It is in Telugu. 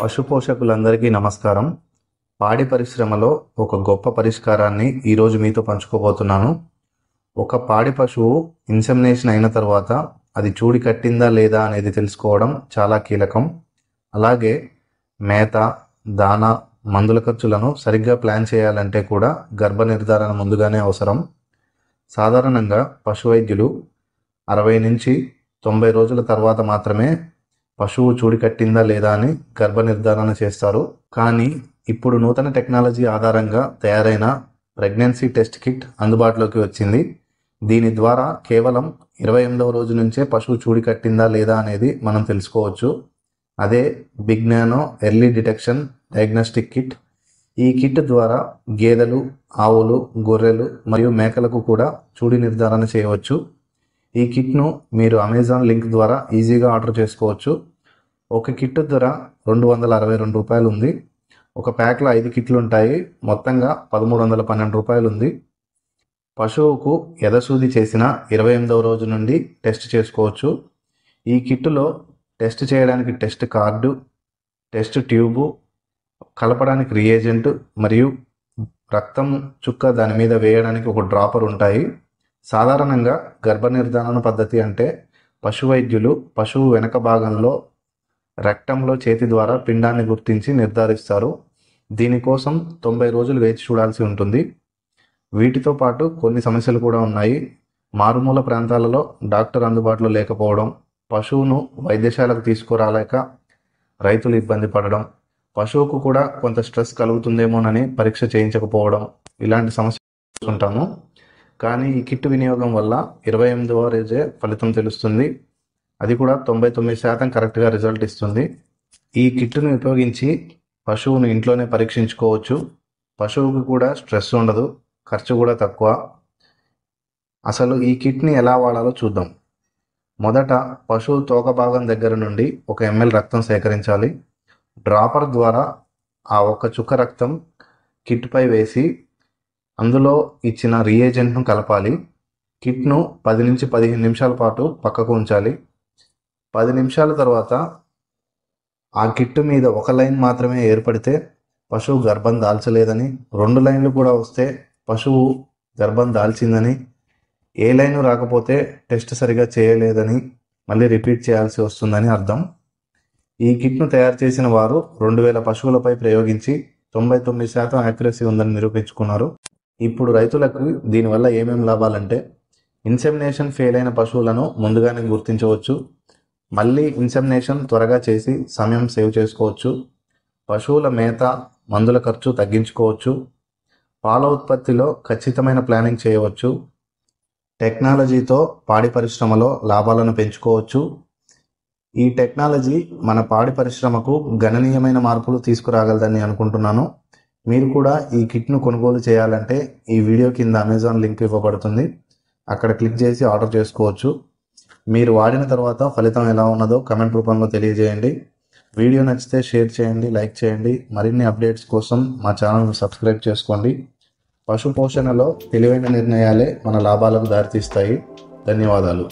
పశుపోషకులందరికీ నమస్కారం పాడి పరిశ్రమలో ఒక గొప్ప పరిష్కారాన్ని ఈరోజు మీతో పంచుకోబోతున్నాను ఒక పాడి పశువు ఇన్సెమినేషన్ అయిన తర్వాత అది చూడి కట్టిందా లేదా అనేది తెలుసుకోవడం చాలా కీలకం అలాగే మేత దాన మందుల ఖర్చులను సరిగ్గా ప్లాన్ చేయాలంటే కూడా గర్భ నిర్ధారణ ముందుగానే అవసరం సాధారణంగా పశు వైద్యులు అరవై నుంచి తొంభై రోజుల తర్వాత మాత్రమే పశువు చూడి కట్టిందా లేదా అని గర్భ నిర్ధారణ చేస్తారు కానీ ఇప్పుడు నూతన టెక్నాలజీ ఆధారంగా తయారైన ప్రెగ్నెన్సీ టెస్ట్ కిట్ అందుబాటులోకి వచ్చింది దీని ద్వారా కేవలం ఇరవై ఎనిమిదవ రోజు నుంచే పశువు చూడి కట్టిందా లేదా అనేది మనం తెలుసుకోవచ్చు అదే బిగ్నానో ఎర్లీ డిటెక్షన్ డయాగ్నోస్టిక్ కిట్ ఈ కిట్ ద్వారా గేదెలు ఆవులు గొర్రెలు మరియు మేకలకు కూడా చూడి నిర్ధారణ చేయవచ్చు ఈ కిట్ను మీరు అమెజాన్ లింక్ ద్వారా ఈజీగా ఆర్డర్ చేసుకోవచ్చు ఒక కిట్ ధర రెండు వందల అరవై రెండు రూపాయలు ఉంది ఒక ప్యాక్లో ఐదు కిట్లు ఉంటాయి మొత్తంగా పదమూడు వందల పన్నెండు రూపాయలు ఉంది పశువుకు ఎదసూది చేసిన ఇరవై ఎనిమిదవ రోజు నుండి టెస్ట్ చేసుకోవచ్చు ఈ కిట్టులో టెస్ట్ చేయడానికి టెస్ట్ కార్డు టెస్ట్ ట్యూబు కలపడానికి రియేజెంట్ మరియు రక్తం చుక్క దాని మీద వేయడానికి ఒక డ్రాపర్ ఉంటాయి సాధారణంగా గర్భ నిర్ధారణ పద్ధతి అంటే పశు వైద్యులు పశువు వెనక భాగంలో రక్తంలో చేతి ద్వారా పిండాన్ని గుర్తించి నిర్ధారిస్తారు దీనికోసం తొంభై రోజులు వేచి చూడాల్సి ఉంటుంది వీటితో పాటు కొన్ని సమస్యలు కూడా ఉన్నాయి మారుమూల ప్రాంతాలలో డాక్టర్ అందుబాటులో లేకపోవడం పశువును వైద్యశాలకు తీసుకురాలేక రైతులు ఇబ్బంది పడడం పశువుకు కూడా కొంత స్ట్రెస్ కలుగుతుందేమోనని పరీక్ష చేయించకపోవడం ఇలాంటి సమస్యలు ఉంటాము కానీ ఈ కిట్ వినియోగం వల్ల ఇరవై ఎనిమిదవ రోజే ఫలితం తెలుస్తుంది అది కూడా తొంభై తొమ్మిది శాతం కరెక్ట్గా రిజల్ట్ ఇస్తుంది ఈ కిట్ను ఉపయోగించి పశువును ఇంట్లోనే పరీక్షించుకోవచ్చు పశువుకు కూడా స్ట్రెస్ ఉండదు ఖర్చు కూడా తక్కువ అసలు ఈ కిట్ని ఎలా వాడాలో చూద్దాం మొదట పశువు తోక భాగం దగ్గర నుండి ఒక ఎంఎల్ రక్తం సేకరించాలి డ్రాపర్ ద్వారా ఆ ఒక చుక్క రక్తం కిట్పై వేసి అందులో ఇచ్చిన రియేజెంట్ను కలపాలి కిట్ను పది నుంచి పదిహేను నిమిషాల పాటు పక్కకు ఉంచాలి పది నిమిషాల తర్వాత ఆ కిట్టు మీద ఒక లైన్ మాత్రమే ఏర్పడితే పశువు గర్భం దాల్చలేదని రెండు లైన్లు కూడా వస్తే పశువు గర్భం దాల్చిందని ఏ లైన్ రాకపోతే టెస్ట్ సరిగా చేయలేదని మళ్ళీ రిపీట్ చేయాల్సి వస్తుందని అర్థం ఈ కిట్ను తయారు చేసిన వారు రెండు వేల పశువులపై ప్రయోగించి తొంభై తొమ్మిది శాతం యాక్యురసీ ఉందని నిరూపించుకున్నారు ఇప్పుడు రైతులకు దీనివల్ల ఏమేమి లాభాలంటే ఇన్సెమినేషన్ ఫెయిల్ అయిన పశువులను ముందుగానే గుర్తించవచ్చు మళ్ళీ ఇన్సెమినేషన్ త్వరగా చేసి సమయం సేవ్ చేసుకోవచ్చు పశువుల మేత మందుల ఖర్చు తగ్గించుకోవచ్చు పాల ఉత్పత్తిలో ఖచ్చితమైన ప్లానింగ్ చేయవచ్చు టెక్నాలజీతో పాడి పరిశ్రమలో లాభాలను పెంచుకోవచ్చు ఈ టెక్నాలజీ మన పాడి పరిశ్రమకు గణనీయమైన మార్పులు తీసుకురాగలదని అనుకుంటున్నాను మీరు కూడా ఈ కిట్ను కొనుగోలు చేయాలంటే ఈ వీడియో కింద అమెజాన్ లింక్ ఇవ్వబడుతుంది అక్కడ క్లిక్ చేసి ఆర్డర్ చేసుకోవచ్చు మీరు వాడిన తర్వాత ఫలితం ఎలా ఉన్నదో కమెంట్ రూపంలో తెలియజేయండి వీడియో నచ్చితే షేర్ చేయండి లైక్ చేయండి మరిన్ని అప్డేట్స్ కోసం మా ఛానల్ను సబ్స్క్రైబ్ చేసుకోండి పశు పోషణలో తెలివైన నిర్ణయాలే మన లాభాలకు దారితీస్తాయి ధన్యవాదాలు